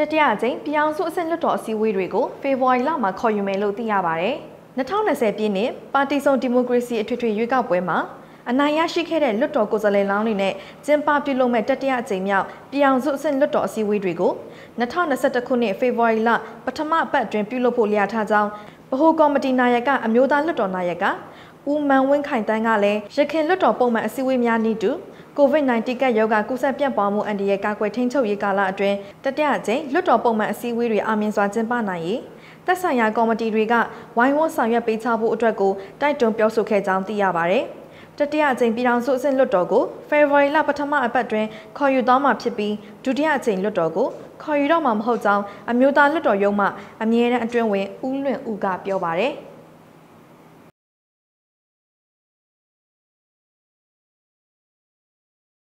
တတိယကြိမ်ပြည်အောင်စုအဆင့်လွှတ်တော်အစည်းအဝေးတွေကိုဖေဖော်ဝါရီလမှာခေါ်ယူမယ်လို့သိရပါတယ်။2020ပြည့်နှစ်ပါတီစုံဒီမိုကရေစီအထွေထွေရွေးကောက်ပွဲမှာအနိုင်ရရှိခဲ့တဲ့လွှတ်တော်ကိုယ်စားလှယ်လောင်းတွေနဲ့ကျင်းပပြုလုပ်မဲ့တတိယအကြိမ်မြောက်ပြည်အောင်စုအဆင့်လွှတ်တော်အစည်းအဝေးတွေကို2021ခုနှစ်ဖေဖော်ဝါရီလပထမအပတ်အတွင်းပြုလုပ်ဖို့လျာထားကြောင်းဗဟိုကော်မတီနာယကအမျိုးသားလွှတ်တော်နာယကဦးမန်ဝင်းခိုင်တန်းကလည်းရခိုင်လွှတ်တော်ပုံမှန်အစည်းအဝေးများနေ့တူ COVID-19 ကပ်ရောဂါကူးစက်ပြန့်ပွားမှုအန္တရာယ်ကာကွယ်ထိန်းချုပ်ရေးကာလအတွင်းတတိယကြိမ်လွှတ်တော်ပုံမှန်အစည်းအဝေးတွေအမြင်စွာကျင်းပနိုင်ရေးသက်ဆိုင်ရာကော်မတီတွေကဝိုင်းဝန်းဆောင်ရွက်ပေးချဖို့အတွက်ကိုတိုက်တွန်းပြောဆိုခဲ့ကြောင်းသိရပါဗျ။တတိယအကြိမ်ပြည်ထောင်စုအဆင့်လွှတ်တော်ကို February လပထမအပတ်တွင်ခေါ်ယူသွားမှာဖြစ်ပြီးဒုတိယအကြိမ်လွှတ်တော်ကိုခေါ်ယူတော့မှာမဟုတ်ကြောင်းအမျိုးသားလွှတ်တော်ရုံးမှအမြဲတမ်းအတွင်းဝင်ဦးလွင်ဦးကပြောပါရယ်။